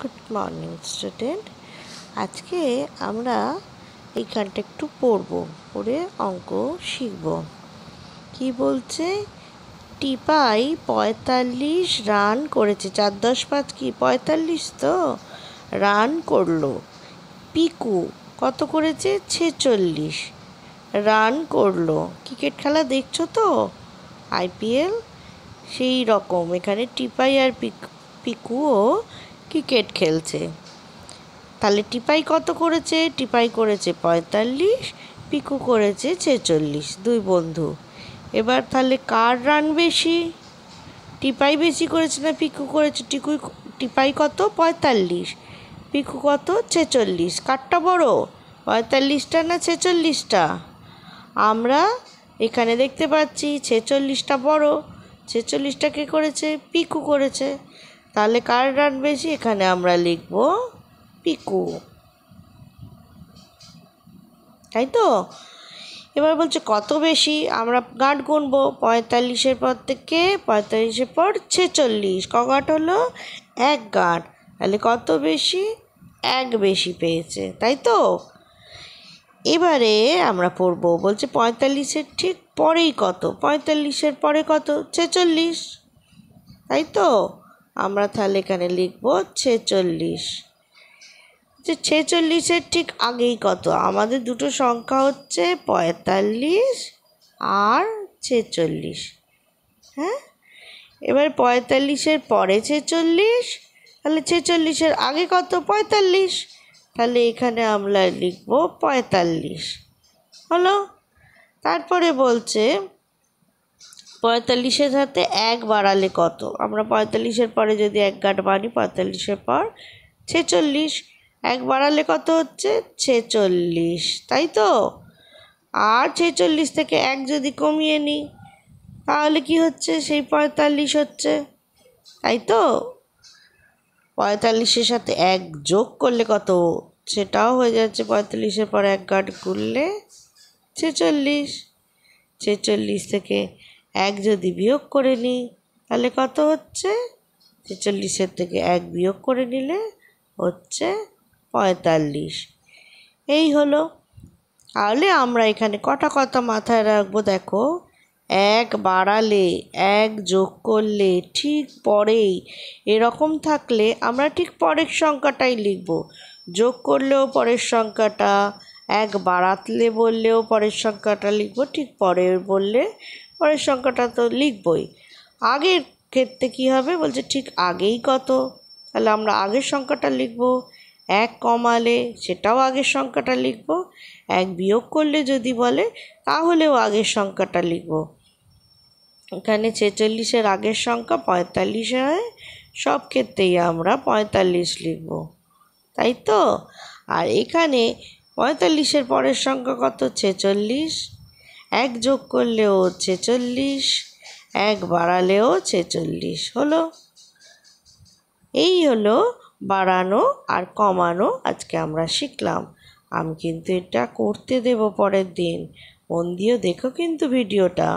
good morning student আজকে আমরা এইখানটা একটু পড়ব পড়ে অঙ্ক শিখব কি বলছে টিপাই পঁয়তাল্লিশ রান করেছে চার দশ পাঁচ কি পঁয়তাল্লিশ তো রান করলো পিকু কত করেছে ছেচল্লিশ রান করলো ক্রিকেট খেলা দেখছো তো আইপিএল সেই রকম এখানে টিপাই আর পিকুও ক্রিকেট খেলছে তাহলে টিপাই কত করেছে টিপাই করেছে পঁয়তাল্লিশ পিকু করেছে ছেচল্লিশ দুই বন্ধু এবার তাহলে কার রান বেশি টিপাই বেশি করেছে না পিকু করেছে টিকু টিপাই কত পঁয়তাল্লিশ পিকু কত ছেচল্লিশ কারটা বড় পঁয়তাল্লিশটা না ছেচল্লিশটা আমরা এখানে দেখতে পাচ্ছি ছেচল্লিশটা বড় ছেচল্লিশটা কে করেছে পিকু করেছে তাহলে কার রান বেশি এখানে আমরা লিখব পিকু তাই তো এবার বলছে কত বেশি আমরা গাঁট গুনবো পঁয়তাল্লিশের পর থেকে পঁয়তাল্লিশের পর ছেচল্লিশ ক গাঁট হলো এক গাঁট তাহলে কত বেশি এক বেশি পেয়েছে তাই তো এবারে আমরা পড়ব বলছে পঁয়তাল্লিশের ঠিক পরেই কত পঁয়তাল্লিশের পরে কত ছেচল্লিশ তাই তো আমরা তাহলে এখানে লিখব ছেচল্লিশ যে ছেচল্লিশের ঠিক আগেই কত আমাদের দুটো সংখ্যা হচ্ছে পঁয়তাল্লিশ আর ছেচল্লিশ হ্যাঁ এবার পঁয়তাল্লিশের পরে ছেচল্লিশ তাহলে ছেচল্লিশের আগে কত পঁয়তাল্লিশ তাহলে এখানে আমরা লিখব পঁয়তাল্লিশ হলো তারপরে বলছে পঁয়তাল্লিশের সাথে এক বাড়ালে কত আমরা পঁয়তাল্লিশের পরে যদি এক গাঁট বাড়ি পঁয়তাল্লিশের পর ছেচল্লিশ এক বাড়ালে কত হচ্ছে ছেচল্লিশ তাই তো আর ছেচল্লিশ থেকে এক যদি কমিয়ে নিই তাহলে কি হচ্ছে সেই পঁয়তাল্লিশ হচ্ছে তাই তো পঁয়তাল্লিশের সাথে এক যোগ করলে কত সেটাও হয়ে যাচ্ছে পঁয়তাল্লিশের পর এক গাঁট করলে ছেচল্লিশ ছেচল্লিশ থেকে এক যদি বিয়োগ করে নিই তাহলে কত হচ্ছে ছেচল্লিশের থেকে এক বিয়োগ করে নিলে হচ্ছে পঁয়তাল্লিশ এই হলো তাহলে আমরা এখানে কটা কথা মাথায় রাখবো দেখো এক বাড়ালে এক যোগ করলে ঠিক পরেই এরকম থাকলে আমরা ঠিক পরের সংখ্যাটাই লিখব যোগ করলেও পরের সংখ্যাটা এক বাড়াতলে বললেও পরের সংখ্যাটা লিখব ঠিক পরের বললে পরের সংখ্যাটা তো লিখবই আগের ক্ষেত্রে কী হবে বলছে ঠিক আগেই কত তাহলে আমরা আগের সংখ্যাটা লিখব এক কমালে সেটাও আগের সংখ্যাটা লিখব এক বিয়োগ করলে যদি বলে তাহলেও আগের সংখ্যাটা লিখব এখানে ছেচল্লিশের আগের সংখ্যা পঁয়তাল্লিশে হয় সব ক্ষেত্রেই আমরা পঁয়তাল্লিশ লিখব তাই তো আর এখানে পঁয়তাল্লিশের পরের সংখ্যা কত ছেচল্লিশ এক যোগ করলেও ছেচল্লিশ এক বাড়ালেও ছেচল্লিশ হলো এই হলো বাড়ানো আর কমানো আজকে আমরা শিখলাম আমি কিন্তু এটা করতে দেব পরের দিন মন দিয়েও দেখো কিন্তু ভিডিওটা